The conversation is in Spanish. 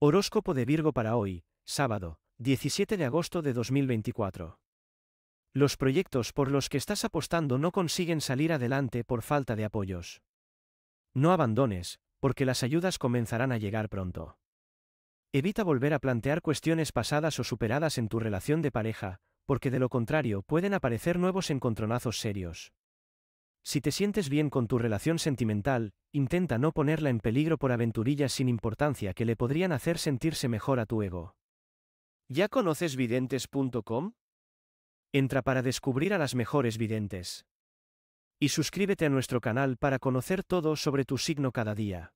Horóscopo de Virgo para hoy, sábado, 17 de agosto de 2024. Los proyectos por los que estás apostando no consiguen salir adelante por falta de apoyos. No abandones, porque las ayudas comenzarán a llegar pronto. Evita volver a plantear cuestiones pasadas o superadas en tu relación de pareja, porque de lo contrario pueden aparecer nuevos encontronazos serios. Si te sientes bien con tu relación sentimental, intenta no ponerla en peligro por aventurillas sin importancia que le podrían hacer sentirse mejor a tu ego. ¿Ya conoces videntes.com? Entra para descubrir a las mejores videntes. Y suscríbete a nuestro canal para conocer todo sobre tu signo cada día.